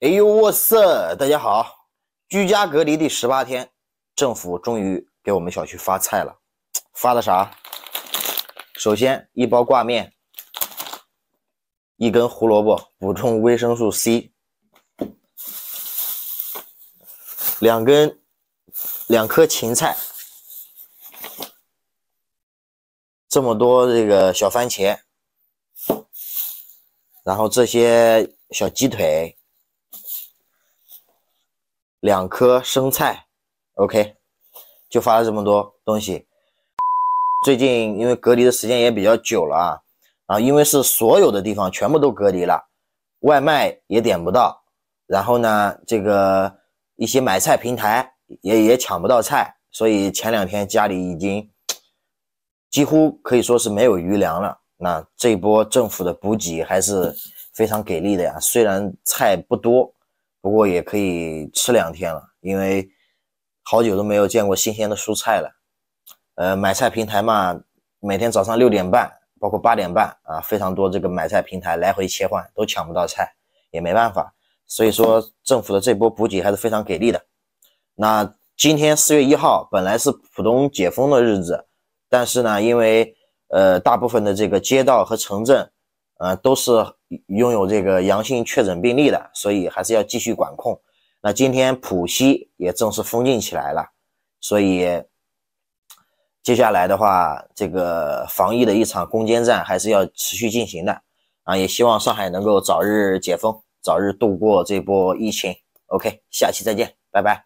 哎呦哇塞！大家好，居家隔离第十八天，政府终于给我们小区发菜了，发的啥？首先一包挂面，一根胡萝卜补充维生素 C，两根两颗芹菜，这么多这个小番茄，然后这些小鸡腿。两颗生菜，OK，就发了这么多东西。最近因为隔离的时间也比较久了啊，啊，因为是所有的地方全部都隔离了，外卖也点不到，然后呢，这个一些买菜平台也也抢不到菜，所以前两天家里已经几乎可以说是没有余粮了。那这波政府的补给还是非常给力的呀，虽然菜不多。不过也可以吃两天了，因为好久都没有见过新鲜的蔬菜了。呃，买菜平台嘛，每天早上六点半，包括八点半啊，非常多这个买菜平台来回切换，都抢不到菜，也没办法。所以说，政府的这波补给还是非常给力的。那今天四月一号本来是浦东解封的日子，但是呢，因为呃，大部分的这个街道和城镇，呃，都是。拥有这个阳性确诊病例的，所以还是要继续管控。那今天浦西也正式封禁起来了，所以接下来的话，这个防疫的一场攻坚战还是要持续进行的。啊，也希望上海能够早日解封，早日度过这波疫情。OK，下期再见，拜拜。